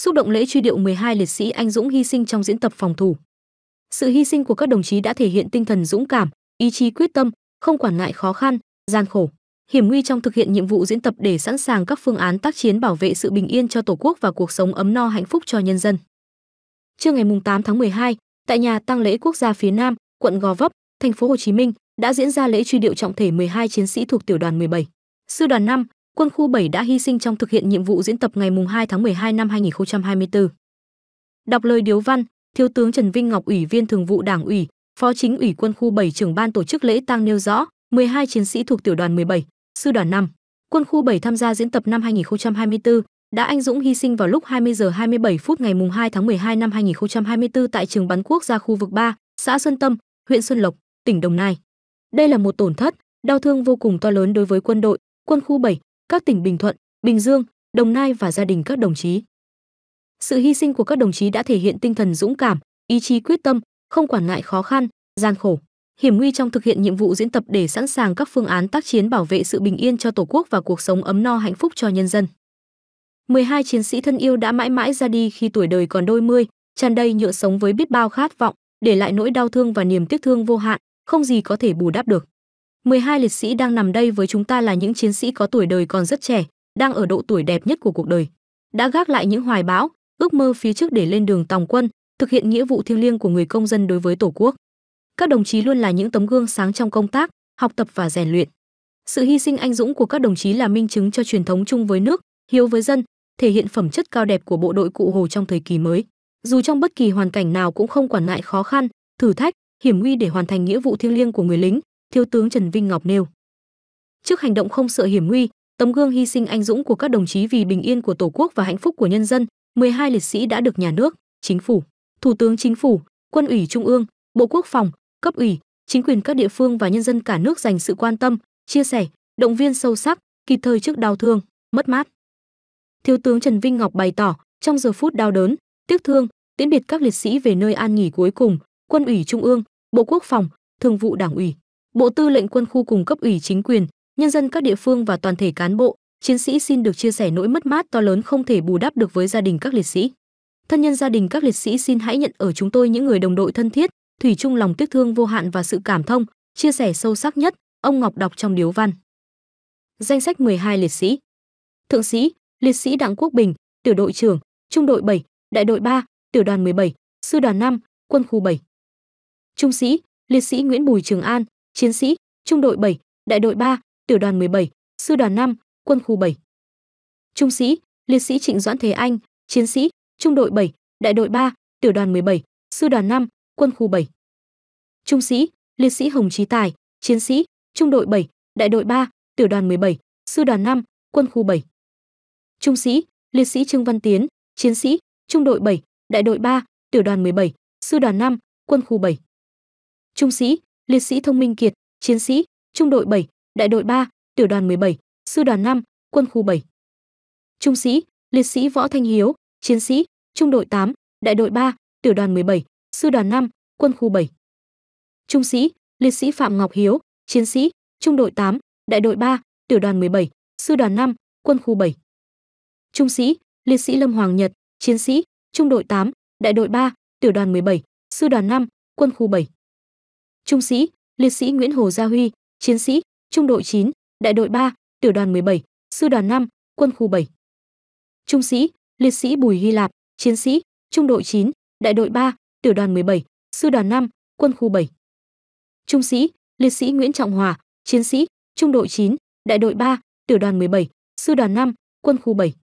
xúc động lễ truy điệu 12 liệt sĩ anh dũng hy sinh trong diễn tập phòng thủ. Sự hy sinh của các đồng chí đã thể hiện tinh thần dũng cảm, ý chí quyết tâm, không quản ngại khó khăn, gian khổ, hiểm nguy trong thực hiện nhiệm vụ diễn tập để sẵn sàng các phương án tác chiến bảo vệ sự bình yên cho Tổ quốc và cuộc sống ấm no hạnh phúc cho nhân dân. Trưa ngày 8 tháng 12, tại nhà tang lễ quốc gia phía Nam, quận Gò Vấp, thành phố Hồ Chí Minh, đã diễn ra lễ truy điệu trọng thể 12 chiến sĩ thuộc tiểu đoàn 17, sư đoàn 5, quân khu 7 đã hy sinh trong thực hiện nhiệm vụ diễn tập ngày 2 tháng 12 năm 2024. Đọc lời điếu văn, Thiếu tướng Trần Vinh Ngọc Ủy viên Thường vụ Đảng ủy, Phó Chính ủy Quân khu 7 trưởng ban tổ chức lễ tang nêu rõ, 12 chiến sĩ thuộc tiểu đoàn 17, sư đoàn 5, Quân khu 7 tham gia diễn tập năm 2024 đã anh dũng hy sinh vào lúc 20 giờ 27 phút ngày 2 tháng 12 năm 2024 tại trường bắn quốc gia khu vực 3, xã Xuân Tâm, huyện Xuân Lộc, tỉnh Đồng Nai. Đây là một tổn thất, đau thương vô cùng to lớn đối với quân đội, quân khu 7, các tỉnh Bình Thuận, Bình Dương, Đồng Nai và gia đình các đồng chí. Sự hy sinh của các đồng chí đã thể hiện tinh thần dũng cảm, ý chí quyết tâm, không quản ngại khó khăn, gian khổ, hiểm nguy trong thực hiện nhiệm vụ diễn tập để sẵn sàng các phương án tác chiến bảo vệ sự bình yên cho Tổ quốc và cuộc sống ấm no hạnh phúc cho nhân dân. 12 chiến sĩ thân yêu đã mãi mãi ra đi khi tuổi đời còn đôi mươi, tràn đầy nhựa sống với biết bao khát vọng, để lại nỗi đau thương và niềm tiếc thương vô hạn, không gì có thể bù đắp được. 12 liệt sĩ đang nằm đây với chúng ta là những chiến sĩ có tuổi đời còn rất trẻ, đang ở độ tuổi đẹp nhất của cuộc đời. Đã gác lại những hoài bão, ước mơ phía trước để lên đường tòng quân, thực hiện nghĩa vụ thiêng liêng của người công dân đối với Tổ quốc. Các đồng chí luôn là những tấm gương sáng trong công tác, học tập và rèn luyện. Sự hy sinh anh dũng của các đồng chí là minh chứng cho truyền thống chung với nước, hiếu với dân, thể hiện phẩm chất cao đẹp của bộ đội cụ Hồ trong thời kỳ mới. Dù trong bất kỳ hoàn cảnh nào cũng không quản ngại khó khăn, thử thách, hiểm nguy để hoàn thành nghĩa vụ thiêng liêng của người lính, Thiếu tướng Trần Vinh Ngọc nêu. Trước hành động không sợ hiểm nguy, tấm gương hy sinh anh dũng của các đồng chí vì bình yên của Tổ quốc và hạnh phúc của nhân dân, 12 liệt sĩ đã được nhà nước, chính phủ, thủ tướng chính phủ, quân ủy trung ương, bộ quốc phòng, cấp ủy, chính quyền các địa phương và nhân dân cả nước dành sự quan tâm, chia sẻ, động viên sâu sắc, kịp thời trước đau thương, mất mát. Thiếu tướng Trần Vinh Ngọc bày tỏ, trong giờ phút đau đớn, tiếc thương, tiễn biệt các liệt sĩ về nơi an nghỉ cuối cùng, quân ủy trung ương, bộ quốc phòng, thường vụ đảng ủy Bộ Tư lệnh Quân khu cùng cấp ủy chính quyền, nhân dân các địa phương và toàn thể cán bộ, chiến sĩ xin được chia sẻ nỗi mất mát to lớn không thể bù đắp được với gia đình các liệt sĩ. Thân nhân gia đình các liệt sĩ xin hãy nhận ở chúng tôi những người đồng đội thân thiết, thủy chung lòng tiếc thương vô hạn và sự cảm thông, chia sẻ sâu sắc nhất, ông Ngọc đọc trong điếu văn. Danh sách 12 liệt sĩ. Thượng sĩ, liệt sĩ Đặng Quốc Bình, tiểu đội trưởng, trung đội 7, đại đội 3, tiểu đoàn 17, sư đoàn 5, quân khu 7. Trung sĩ, liệt sĩ Nguyễn Bùi Trường An, chiến sĩ, trung đội 7, đại đội 3, tiểu đoàn 17, sư đoàn 5, quân khu 7. Trung sĩ, liệt sĩ Trịnh Doãn Thế Anh, chiến sĩ, trung đội 7, đại đội 3, tiểu đoàn 17, sư đoàn 5, quân khu 7. Trung sĩ, liệt sĩ Hồng Trí Tài, chiến sĩ, trung đội 7, đại đội 3, tiểu đoàn 17, sư đoàn 5, quân khu 7. Trung sĩ, liệt sĩ Trương Văn Tiến, chiến sĩ, trung đội 7, đại đội 3, tiểu đoàn 17, sư đoàn 5, quân khu 7. Trung sĩ, liệt sĩ thông minh kiệt, chiến sĩ, trung đội 7, đại đội 3, tiểu đoàn 17, sư đoàn 5, quân khu 7. Trung sĩ, liệt sĩ Võ Thanh Hiếu, chiến sĩ, trung đội 8, đại đội 3, tiểu đoàn 17, sư đoàn 5, quân khu 7. Trung sĩ, liệt sĩ Phạm Ngọc Hiếu, chiến sĩ, trung đội 8, đại đội 3, tiểu đoàn 17, sư đoàn 5, quân khu 7. Trung sĩ, liệt sĩ Lâm Hoàng Nhật, chiến sĩ, trung đội 8, đại đội 3, tiểu đoàn 17, sư đoàn 5, quân khu 7 trung sĩ, liệt sĩ Nguyễn Hồ Gia Huy, chiến sĩ, trung đội 9, đại đội 3, tiểu đoàn 17, sư đoàn 5, quân khu 7. Trung sĩ, liệt sĩ Bùi Hy Lạp, chiến sĩ, trung đội 9, đại đội 3, tiểu đoàn 17, sư đoàn 5, quân khu 7. Trung sĩ, liệt sĩ Nguyễn Trọng Hòa, chiến sĩ, trung đội 9, đại đội 3, tiểu đoàn 17, sư đoàn 5, quân khu 7.